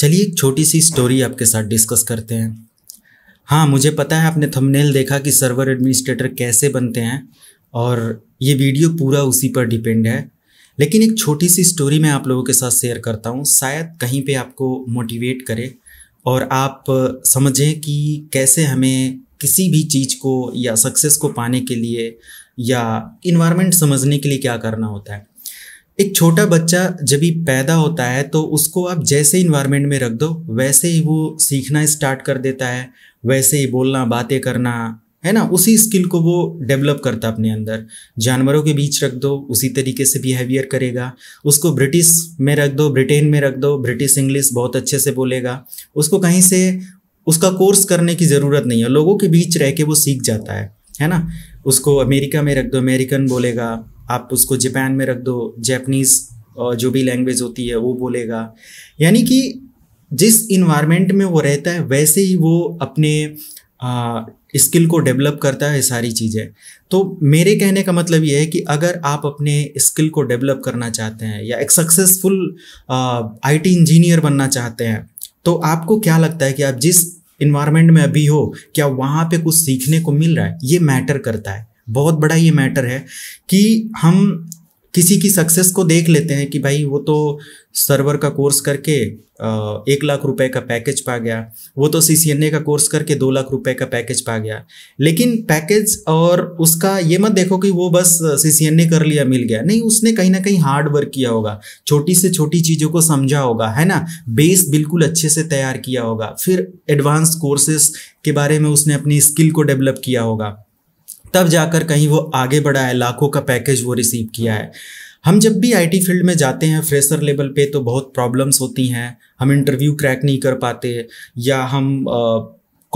चलिए एक छोटी सी स्टोरी आपके साथ डिस्कस करते हैं हाँ मुझे पता है आपने थंबनेल देखा कि सर्वर एडमिनिस्ट्रेटर कैसे बनते हैं और ये वीडियो पूरा उसी पर डिपेंड है लेकिन एक छोटी सी स्टोरी मैं आप लोगों के साथ शेयर करता हूँ शायद कहीं पे आपको मोटिवेट करे और आप समझें कि कैसे हमें किसी भी चीज़ को या सक्सेस को पाने के लिए या इन्वायरमेंट समझने के लिए क्या करना होता है एक छोटा बच्चा जब ही पैदा होता है तो उसको आप जैसे इन्वायरमेंट में रख दो वैसे ही वो सीखना स्टार्ट कर देता है वैसे ही बोलना बातें करना है ना उसी स्किल को वो डेवलप करता अपने अंदर जानवरों के बीच रख दो उसी तरीके से बिहेवियर करेगा उसको ब्रिटिश में रख दो ब्रिटेन में रख दो ब्रिटिश इंग्लिश बहुत अच्छे से बोलेगा उसको कहीं से उसका कोर्स करने की ज़रूरत नहीं है लोगों के बीच रह के वो सीख जाता है है ना उसको अमेरिका में रख दो अमेरिकन बोलेगा आप उसको जापान में रख दो जैपनीज़ जो भी लैंग्वेज होती है वो बोलेगा यानी कि जिस इन्वायरमेंट में वो रहता है वैसे ही वो अपने स्किल को डेवलप करता है सारी चीज़ें तो मेरे कहने का मतलब ये है कि अगर आप अपने स्किल को डेवलप करना चाहते हैं या एक सक्सेसफुल आईटी इंजीनियर बनना चाहते हैं तो आपको क्या लगता है कि आप जिस इन्वायरमेंट में अभी हो क्या वहाँ पे कुछ सीखने को मिल रहा है ये मैटर करता है बहुत बड़ा ये मैटर है कि हम किसी की सक्सेस को देख लेते हैं कि भाई वो तो सर्वर का कोर्स करके एक लाख रुपए का पैकेज पा गया वो तो सी सी एन ए का कोर्स करके दो लाख रुपए का पैकेज पा गया लेकिन पैकेज और उसका ये मत देखो कि वो बस सी सी एन ए कर लिया मिल गया नहीं उसने कहीं ना कहीं हार्ड वर्क किया होगा छोटी से छोटी चीज़ों को समझा होगा है ना बेस बिल्कुल अच्छे से तैयार किया होगा फिर एडवांस कोर्सेस के बारे में उसने अपनी स्किल को डेवलप किया होगा तब जाकर कहीं वो आगे बढ़ा है लाखों का पैकेज वो रिसीव किया है हम जब भी आईटी फील्ड में जाते हैं फ्रेशर लेवल पे तो बहुत प्रॉब्लम्स होती हैं हम इंटरव्यू क्रैक नहीं कर पाते या हम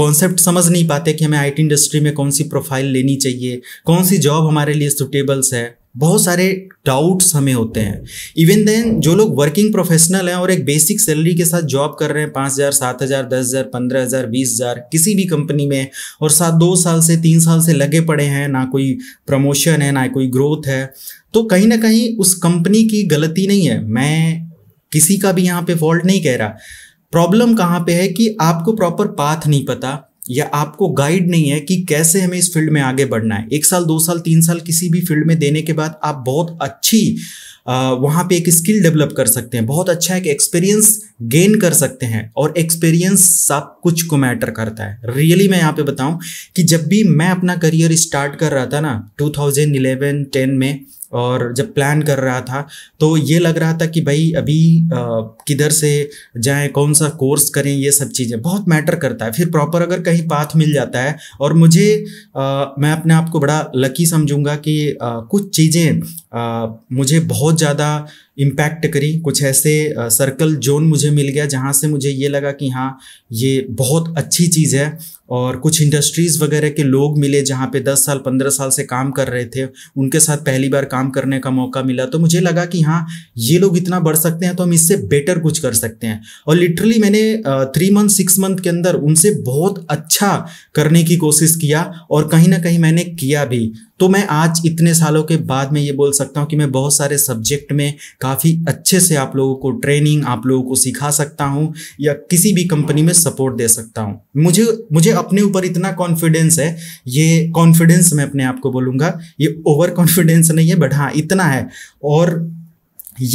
कॉन्सेप्ट समझ नहीं पाते कि हमें आईटी इंडस्ट्री में कौन सी प्रोफाइल लेनी चाहिए कौन सी जॉब हमारे लिए सुटेबल्स है बहुत सारे डाउट्स हमें होते हैं इवन देन जो लोग वर्किंग प्रोफेशनल हैं और एक बेसिक सैलरी के साथ जॉब कर रहे हैं पाँच हज़ार सात हज़ार दस हज़ार पंद्रह हज़ार बीस हज़ार किसी भी कंपनी में और सात दो साल से तीन साल से लगे पड़े हैं ना कोई प्रमोशन है ना कोई ग्रोथ है तो कहीं ना कहीं उस कंपनी की गलती नहीं है मैं किसी का भी यहाँ पे फॉल्ट नहीं कह रहा प्रॉब्लम कहाँ पे है कि आपको प्रॉपर पाथ नहीं पता या आपको गाइड नहीं है कि कैसे हमें इस फील्ड में आगे बढ़ना है एक साल दो साल तीन साल किसी भी फील्ड में देने के बाद आप बहुत अच्छी वहाँ पे एक स्किल डेवलप कर सकते हैं बहुत अच्छा एक एक्सपीरियंस गेन कर सकते हैं और एक्सपीरियंस सब कुछ को मैटर करता है रियली really मैं यहाँ पे बताऊँ कि जब भी मैं अपना करियर स्टार्ट कर रहा था ना 2011 10 में और जब प्लान कर रहा था तो ये लग रहा था कि भाई अभी किधर से जाएं कौन सा कोर्स करें ये सब चीज़ें बहुत मैटर करता है फिर प्रॉपर अगर कहीं पाथ मिल जाता है और मुझे आ, मैं अपने आप को बड़ा लकी समझूंगा कि आ, कुछ चीज़ें आ, मुझे बहुत ज़्यादा इम्पैक्ट करी कुछ ऐसे आ, सर्कल जोन मुझे मिल गया जहाँ से मुझे ये लगा कि हाँ ये बहुत अच्छी चीज़ है और कुछ इंडस्ट्रीज़ वगैरह के लोग मिले जहाँ पे 10 साल 15 साल से काम कर रहे थे उनके साथ पहली बार काम करने का मौका मिला तो मुझे लगा कि हाँ ये लोग इतना बढ़ सकते हैं तो हम इससे बेटर कुछ कर सकते हैं और लिटरली मैंने थ्री मंथ सिक्स मंथ के अंदर उनसे बहुत अच्छा करने की कोशिश किया और कहीं ना कहीं मैंने किया भी तो मैं आज इतने सालों के बाद में ये बोल सकता हूँ कि मैं बहुत सारे सब्जेक्ट में काफ़ी अच्छे से आप लोगों को ट्रेनिंग आप लोगों को सिखा सकता हूँ या किसी भी कंपनी में सपोर्ट दे सकता हूँ मुझे मुझे अपने ऊपर इतना कॉन्फिडेंस है ये कॉन्फिडेंस मैं अपने आप को बोलूँगा ये ओवर कॉन्फिडेंस नहीं है बट हाँ इतना है और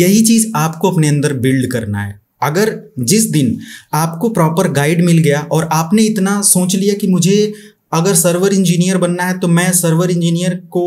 यही चीज़ आपको अपने अंदर बिल्ड करना है अगर जिस दिन आपको प्रॉपर गाइड मिल गया और आपने इतना सोच लिया कि मुझे अगर सर्वर इंजीनियर बनना है तो मैं सर्वर इंजीनियर को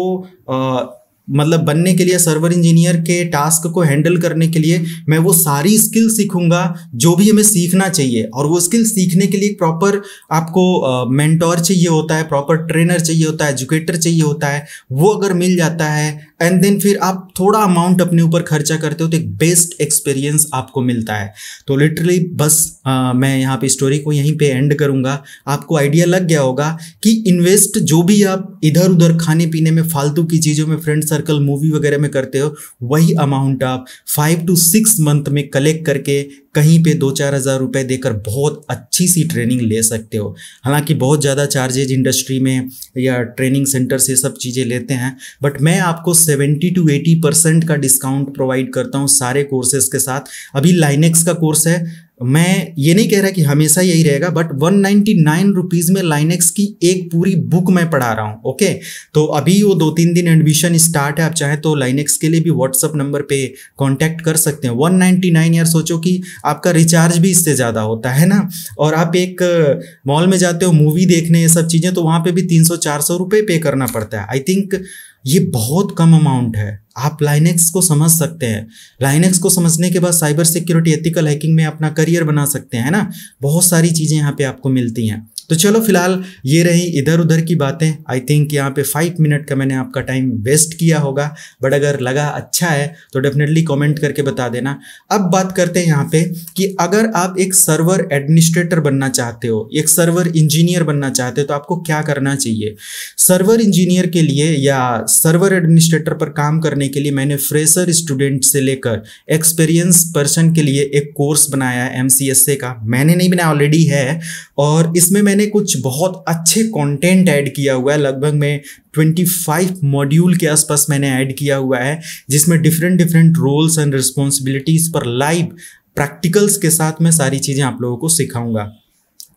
मतलब बनने के लिए सर्वर इंजीनियर के टास्क को हैंडल करने के लिए मैं वो सारी स्किल सीखूंगा जो भी हमें सीखना चाहिए और वो स्किल सीखने के लिए प्रॉपर आपको मेंटोर चाहिए होता है प्रॉपर ट्रेनर चाहिए होता है एजुकेटर चाहिए होता है वो अगर मिल जाता है एंड देन फिर आप थोड़ा अमाउंट अपने ऊपर खर्चा करते हो तो एक बेस्ट एक्सपीरियंस आपको मिलता है तो लिटरली बस आ, मैं यहाँ पे स्टोरी को यहीं पे एंड करूँगा आपको आइडिया लग गया होगा कि इन्वेस्ट जो भी आप इधर उधर खाने पीने में फालतू की चीज़ों में फ्रेंड सर्कल सर्कल मूवी वगैरह में करते हो वही अमाउंट आप फाइव टू सिक्स मंथ में कलेक्ट करके कहीं पे दो चार हज़ार रुपये देकर बहुत अच्छी सी ट्रेनिंग ले सकते हो हालांकि बहुत ज़्यादा चार्जेज इंडस्ट्री में या ट्रेनिंग सेंटर से सब चीज़ें लेते हैं बट मैं आपको सेवेंटी टू एटी परसेंट का डिस्काउंट प्रोवाइड करता हूँ सारे कोर्सेज के साथ अभी लाइनेक्स का कोर्स है मैं ये नहीं कह रहा कि हमेशा यही रहेगा but one ninety nine rupees में लाइनेक्स की एक पूरी बुक मैं पढ़ा रहा हूँ ओके तो अभी वो दो तीन दिन एडमिशन स्टार्ट है आप चाहें तो लाइनेक्स के लिए भी व्हाट्सअप नंबर पे कांटेक्ट कर सकते हैं वन नाइन्टी नाइन यार सोचो कि आपका रिचार्ज भी इससे ज़्यादा होता है ना और आप एक मॉल में जाते हो मूवी देखने ये सब चीज़ें तो वहाँ पर भी तीन सौ चार सौ रुपये पे करना पड़ता है आई थिंक ये बहुत कम अमाउंट है आप लाइनेक्स को समझ सकते हैं लाइनेक्स को समझने के बाद साइबर सिक्योरिटी एथिकल हैकिंग में अपना करियर बना सकते हैं ना बहुत सारी चीज़ें यहाँ पे आपको मिलती हैं तो चलो फिलहाल ये रही इधर उधर की बातें आई थिंक यहाँ पे फाइव मिनट का मैंने आपका टाइम वेस्ट किया होगा बट अगर लगा अच्छा है तो डेफिनेटली कमेंट करके बता देना अब बात करते हैं यहाँ पे कि अगर आप एक सर्वर एडमिनिस्ट्रेटर बनना चाहते हो एक सर्वर इंजीनियर बनना चाहते हो तो आपको क्या करना चाहिए सर्वर इंजीनियर के लिए या सर्वर एडमिनिस्ट्रेटर पर काम करने के लिए मैंने फ्रेशर स्टूडेंट से लेकर एक्सपीरियंस पर्सन के लिए एक कोर्स बनाया है एम का मैंने नहीं बनाया ऑलरेडी है और इसमें मैंने कुछ बहुत अच्छे कंटेंट ऐड किया हुआ है लगभग मैं 25 मॉड्यूल के आसपास मैंने ऐड किया हुआ है जिसमें different different roles and responsibilities पर लाइव प्रैक्टिकल्स के साथ मैं सारी चीज़ें आप लोगों को सिखाऊंगा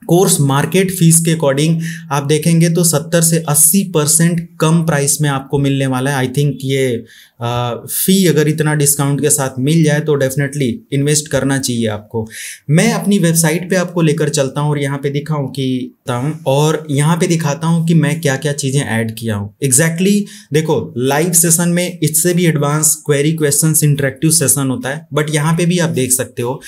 कोर्स मार्केट फीस के अकॉर्डिंग आप देखेंगे तो 70 से 80 परसेंट कम प्राइस में आपको मिलने वाला है आई थिंक ये फ़ी अगर इतना डिस्काउंट के साथ मिल जाए तो डेफिनेटली इन्वेस्ट करना चाहिए आपको मैं अपनी वेबसाइट पे आपको लेकर चलता हूँ और यहाँ पे दिखाऊँ कि हूँ और यहाँ पे दिखाता हूँ कि मैं क्या क्या चीज़ें ऐड किया हूँ एग्जैक्टली exactly, देखो लाइव सेशन में इससे भी advance query question interactive session होता है बट यहाँ पे भी आप देख सकते हो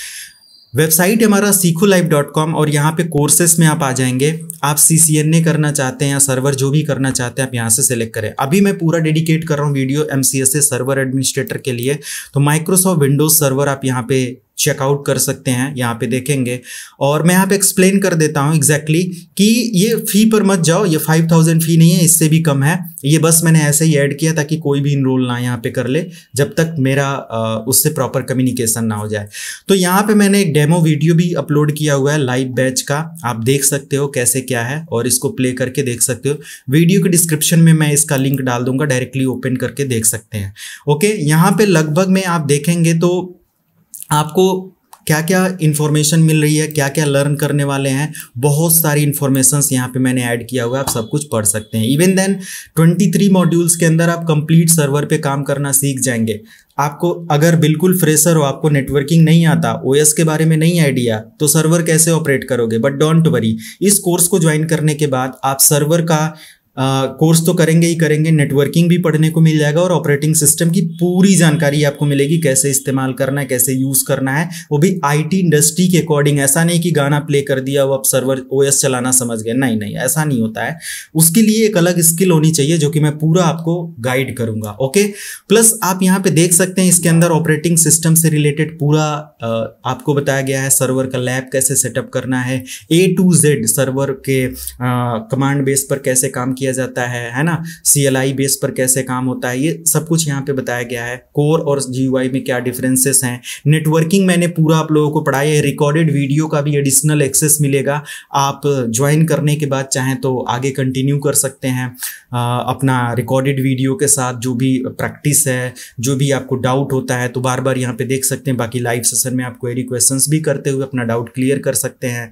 वेबसाइट है हमारा सीखो लाइव डॉट कॉम और यहाँ पे कोर्सेस में आप आ जाएंगे आप सी सी एन ए करना चाहते हैं या सर्वर जो भी करना चाहते हैं आप यहाँ से सिलेक्ट करें अभी मैं पूरा डेडिकेट कर रहा हूँ video M C S A server administrator के लिए तो माइक्रोसॉफ्ट विंडोज सर्वर आप यहाँ पे चेकआउट कर सकते हैं यहाँ पे देखेंगे और मैं यहाँ पे एक्सप्लेन कर देता हूँ एग्जैक्टली exactly कि ये फ़ी पर मत जाओ ये फाइव थाउजेंड फ़ी नहीं है इससे भी कम है ये बस मैंने ऐसे ही ऐड किया ताकि कोई भी इनरोल ना यहाँ पे कर ले जब तक मेरा उससे प्रॉपर कम्युनिकेशन ना हो जाए तो यहाँ पे मैंने एक डेमो वीडियो भी अपलोड किया हुआ है लाइव बैच का आप देख सकते हो कैसे क्या है और इसको प्ले करके देख सकते हो वीडियो के डिस्क्रिप्शन में मैं इसका लिंक डाल दूंगा डायरेक्टली ओपन करके देख सकते हैं ओके यहाँ पर लगभग में आप देखेंगे तो आपको क्या क्या इन्फॉर्मेशन मिल रही है क्या क्या लर्न करने वाले हैं बहुत सारी इन्फॉर्मेशंस यहाँ पे मैंने ऐड किया हुआ है आप सब कुछ पढ़ सकते हैं इवन देन 23 मॉड्यूल्स के अंदर आप कंप्लीट सर्वर पे काम करना सीख जाएंगे आपको अगर बिल्कुल फ्रेशर हो आपको नेटवर्किंग नहीं आता ओएस के बारे में नहीं आइडिया तो सर्वर कैसे ऑपरेट करोगे बट डोंट वरी इस कोर्स को ज्वाइन करने के बाद आप सर्वर का कोर्स तो करेंगे ही करेंगे नेटवर्किंग भी पढ़ने को मिल जाएगा और ऑपरेटिंग सिस्टम की पूरी जानकारी आपको मिलेगी कैसे इस्तेमाल करना है कैसे यूज़ करना है वो भी आईटी इंडस्ट्री के अकॉर्डिंग ऐसा नहीं कि गाना प्ले कर दिया वो आप सर्वर ओएस चलाना समझ गए नहीं नहीं ऐसा नहीं होता है उसके लिए एक अलग स्किल होनी चाहिए जो कि मैं पूरा आपको गाइड करूंगा ओके प्लस आप यहाँ पे देख सकते हैं इसके अंदर ऑपरेटिंग सिस्टम से रिलेटेड पूरा आपको बताया गया है सर्वर का लैब कैसे सेटअप करना है ए टू जेड सर्वर के कमांड बेस पर कैसे काम किया किया जाता है है ना सी एल आई बेस पर कैसे काम होता है ये सब कुछ यहाँ पे बताया गया है कोर और जी में क्या डिफरेंसेस हैं नेटवर्किंग मैंने पूरा आप लोगों को पढ़ाया है रिकॉर्डेड वीडियो का भी एडिशनल एक्सेस मिलेगा आप ज्वाइन करने के बाद चाहें तो आगे कंटिन्यू कर सकते हैं आ, अपना रिकॉर्डेड वीडियो के साथ जो भी प्रैक्टिस है जो भी आपको डाउट होता है तो बार बार यहाँ पे देख सकते हैं बाकी लाइव सेशन में आप क्वेरी क्वेश्चंस भी करते हुए अपना डाउट क्लियर कर सकते हैं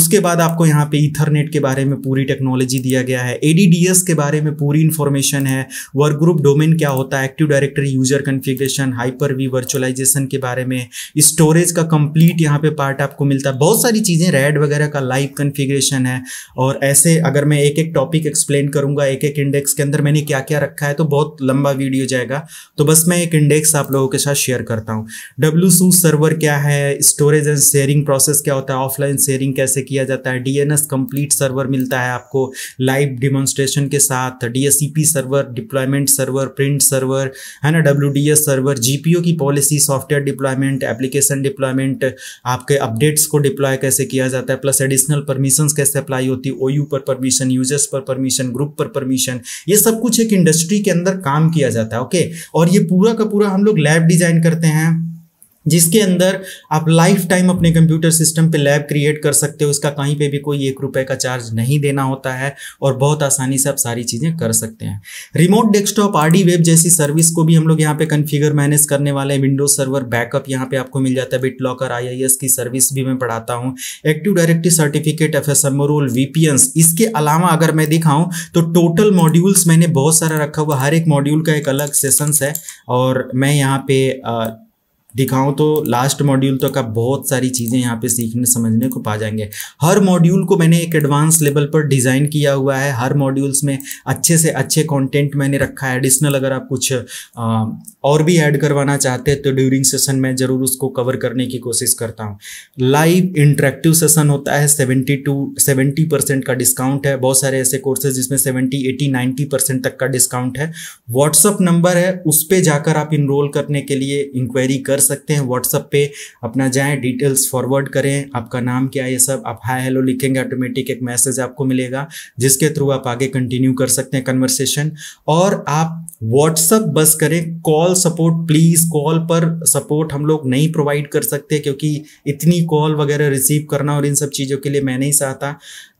उसके बाद आपको यहाँ पे ईथरनेट के बारे में पूरी टेक्नोलॉजी दिया गया है एडीडी टीएस के बारे में पूरी इन्फॉर्मेशन है वर्क ग्रुप डोमेन क्या होता है active directory user configuration hyper V virtualisation के बारे में स्टोरेज का कंप्लीट यहाँ पे पार्ट आपको मिलता है बहुत सारी चीज़ें रेड वगैरह का लाइव कन्फिग्रेशन है और ऐसे अगर मैं एक एक टॉपिक एक्सप्लेन करूँगा एक एक इंडेक्स के अंदर मैंने क्या क्या रखा है तो बहुत लंबा वीडियो जाएगा तो बस मैं एक इंडेक्स आप लोगों के साथ शेयर करता हूँ डब्ल्यू सर्वर क्या है स्टोरेज एंड शेयरिंग प्रोसेस क्या होता है ऑफलाइन शेयरिंग कैसे किया जाता है डीएनएस कंप्लीट सर्वर मिलता है आपको लाइव डिमोन्स्ट्रेशन एप्लीकेशन के साथ DSCP server deployment server print server है ना डब्ल्यू सर्वर जीपीओ की policy software deployment application deployment आपके अपडेट्स को डिप्लॉय कैसे किया जाता है प्लस एडिशनल परमिशन कैसे अप्लाई होती है ओ पर परमिशन यूजर्स पर परमिशन ग्रुप पर परमिशन ये सब कुछ एक इंडस्ट्री के अंदर काम किया जाता है ओके और ये पूरा का पूरा हम लोग लैब डिजाइन करते हैं जिसके अंदर आप लाइफ टाइम अपने कंप्यूटर सिस्टम पे लैब क्रिएट कर सकते हो इसका कहीं पे भी कोई एक रुपए का चार्ज नहीं देना होता है और बहुत आसानी से आप सारी चीज़ें कर सकते हैं रिमोट डेस्कटॉप आरडी वेब जैसी सर्विस को भी हम लोग यहाँ पे कन्फिगर मैनेज करने वाले हैं विंडोज सर्वर बैकअप यहाँ पे आपको मिल जाता है बिट लॉकर आई की सर्विस भी मैं पढ़ाता हूँ active directive certificate F S role इसके अलावा अगर मैं दिखाऊँ तो टोटल मॉड्यूल्स मैंने बहुत सारा रखा हुआ हर एक मॉड्यूल का एक अलग सेशंस है और मैं यहाँ पे दिखाऊं तो लास्ट मॉड्यूल तक तो आप बहुत सारी चीज़ें यहाँ पे सीखने समझने को पा जाएंगे हर मॉड्यूल को मैंने एक एडवांस लेवल पर डिज़ाइन किया हुआ है हर मॉड्यूल्स में अच्छे से अच्छे कंटेंट मैंने रखा है एडिशनल अगर आप कुछ आ, और भी ऐड करवाना चाहते हैं तो ड्यूरिंग सेशन मैं ज़रूर उसको कवर करने की कोशिश करता हूँ लाइव इंट्रैक्टिव सेशन होता है सेवेंटी टू सेवेंटी परसेंट का डिस्काउंट है बहुत सारे ऐसे कोर्सेज जिसमें सेवेंटी एटी नाइन्टी परसेंट तक का डिस्काउंट है व्हाट्सअप नंबर है उस पर जाकर आप इनरोल करने के लिए इंक्वायरी कर सकते हैं व्हाट्सअप पे अपना जाएं डिटेल्स फॉरवर्ड करें आपका नाम क्या है ये सब आप हाय हेलो लिखेंगे ऑटोमेटिक एक मैसेज आपको मिलेगा जिसके थ्रू आप आगे कंटिन्यू कर सकते हैं कन्वर्सेशन और आप व्हाट्सअप बस करें कॉल सपोर्ट प्लीज़ कॉल पर सपोर्ट हम लोग नहीं प्रोवाइड कर सकते क्योंकि इतनी कॉल वगैरह रिसीव करना और इन सब चीज़ों के लिए मैं नहीं चाहता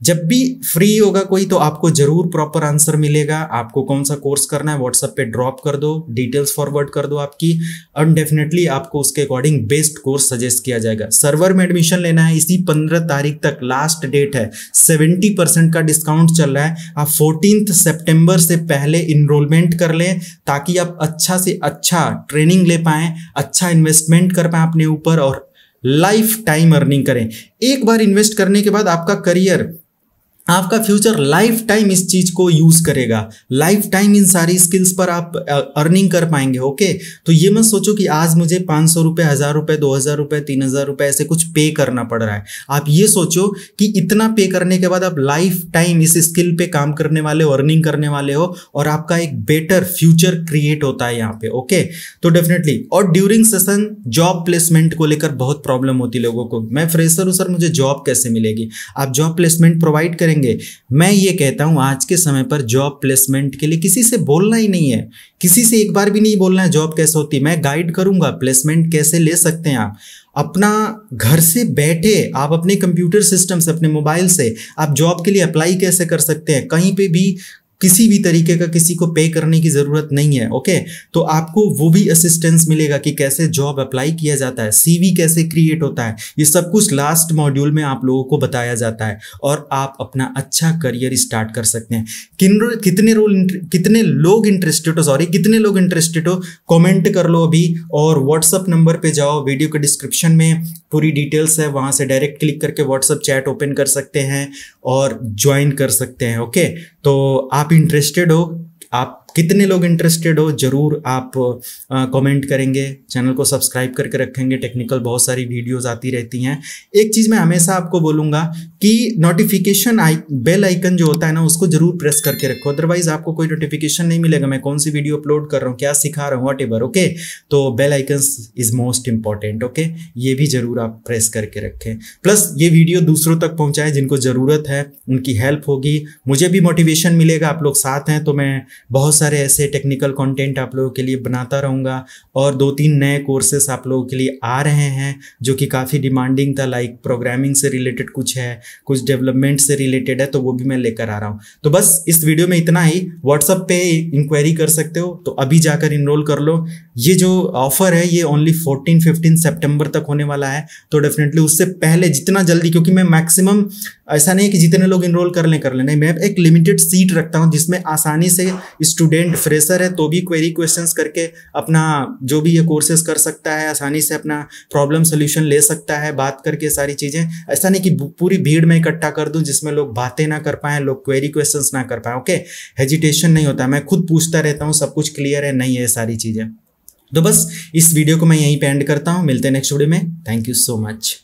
जब भी फ्री होगा कोई तो आपको ज़रूर प्रॉपर आंसर मिलेगा आपको कौन सा कोर्स करना है व्हाट्सअप पे ड्रॉप कर दो डिटेल्स फॉरवर्ड कर दो आपकी अनडेफिनेटली आपको आपको उसके अकॉर्डिंग बेस्ट कोर्स सजेस्ट किया जाएगा सर्वर में एडमिशन लेना है इसी पंद्रह तारीख तक लास्ट डेट है सेवेंटी परसेंट का डिस्काउंट चल रहा है आप फोर्टीन सेप्टेम्बर से पहले इनरोलमेंट कर लें ताकि आप अच्छा से अच्छा ट्रेनिंग ले पाएँ अच्छा इन्वेस्टमेंट कर पाएँ अपने ऊपर और लाइफ टाइम अर्निंग करें एक बार इन्वेस्ट करने के बाद आपका करियर आपका फ्यूचर लाइफ टाइम इस चीज को यूज करेगा लाइफ टाइम इन सारी स्किल्स पर आप अर्निंग कर पाएंगे ओके तो ये मत सोचो कि आज मुझे पाँच सौ रुपये हज़ार रुपये दो हज़ार रुपये तीन हज़ार रुपये ऐसे कुछ पे करना पड़ रहा है आप ये सोचो कि इतना पे करने के बाद आप लाइफ टाइम इस स्किल पे काम करने वाले हो अर्निंग करने वाले हो और आपका एक बेटर फ्यूचर क्रिएट होता है यहाँ पे ओके तो डेफिनेटली और ड्यूरिंग सेशन जॉब प्लेसमेंट को लेकर बहुत प्रॉब्लम होती है लोगों को मैं फ्रेशर हूँ सर मुझे जॉब कैसे मिलेगी आप जॉब प्लेसमेंट प्रोवाइड करें करेंगे मैं ये कहता हूँ आज के समय पर जॉब प्लेसमेंट के लिए किसी से बोलना ही नहीं है किसी से एक बार भी नहीं बोलना है जॉब कैसे होती मैं गाइड करूँगा प्लेसमेंट कैसे ले सकते हैं आप अपना घर से बैठे आप अपने कंप्यूटर सिस्टम से अपने मोबाइल से आप जॉब के लिए अप्लाई कैसे कर सकते हैं कहीं पे भी किसी भी तरीके का किसी को पे करने की ज़रूरत नहीं है ओके तो आपको वो भी असिस्टेंस मिलेगा कि कैसे जॉब अप्लाई किया जाता है सीवी कैसे क्रिएट होता है ये सब कुछ लास्ट मॉड्यूल में आप लोगों को बताया जाता है और आप अपना अच्छा करियर स्टार्ट कर सकते हैं किन कितने रोल कितने लोग इंटरेस्टेड हो सॉरी कितने लोग इंटरेस्टेड हो कॉमेंट कर लो अभी और व्हाट्सअप नंबर पर जाओ वीडियो के डिस्क्रिप्शन में पूरी डिटेल्स है वहाँ से डायरेक्ट क्लिक करके व्हाट्सअप चैट ओपन कर सकते हैं और ज्वाइन कर सकते हैं ओके तो आप इंटरेस्टेड हो आप कितने लोग इंटरेस्टेड हो ज़रूर आप कमेंट करेंगे चैनल को सब्सक्राइब करके रखेंगे टेक्निकल बहुत सारी वीडियोस आती रहती हैं एक चीज़ मैं हमेशा आपको बोलूँगा कि नोटिफिकेशन आई बेल आइकन जो होता है ना उसको ज़रूर प्रेस करके रखो अदरवाइज़ आपको कोई नोटिफिकेशन नहीं मिलेगा मैं कौन सी वीडियो अपलोड कर रहा हूँ क्या सिखा रहा हूँ वॉट एवर ओके तो bell icon is most important okay ये भी ज़रूर आप प्रेस करके रखें प्लस ये वीडियो दूसरों तक पहुँचाएं जिनको ज़रूरत है उनकी हेल्प होगी मुझे भी मोटिवेशन मिलेगा आप लोग साथ हैं तो मैं बहुत सारे ऐसे टेक्निकल कंटेंट आप लोगों के लिए बनाता रहूँगा और दो तीन नए कोर्सेस आप लोगों के लिए आ रहे हैं जो कि काफ़ी डिमांडिंग था लाइक प्रोग्रामिंग से रिलेटेड कुछ है कुछ डेवलपमेंट से रिलेटेड है तो वो भी मैं लेकर आ रहा हूँ तो बस इस वीडियो में इतना ही व्हाट्सअप पे इंक्वायरी कर सकते हो तो अभी जाकर इनरोल कर लो ये जो ऑफर है ये ओनली फोर्टीन फिफ्टीन सितंबर तक होने वाला है तो डेफिनेटली उससे पहले जितना जल्दी क्योंकि मैं मैक्सिमम ऐसा नहीं है कि जितने लोग इनरोल कर लें कर लें नहीं मैं एक लिमिटेड सीट रखता हूँ जिसमें आसानी से स्टूडेंट फ्रेशर है तो भी क्वेरी क्वेश्चंस करके अपना जो भी ये कोर्सेज कर सकता है आसानी से अपना प्रॉब्लम सोल्यूशन ले सकता है बात करके सारी चीज़ें ऐसा नहीं कि पूरी भीड़ में इकट्ठा कर दूँ जिसमें लोग बातें ना कर पाएँ लोग क्वेरी क्वेश्चन ना कर पाएँ ओके हेजिटेशन नहीं होता मैं खुद पूछता रहता हूँ सब कुछ क्लियर है नहीं है सारी चीज़ें तो बस इस वीडियो को मैं यहीं पे एंड करता हूँ मिलते हैं नेक्स्ट वीडियो में थैंक यू सो मच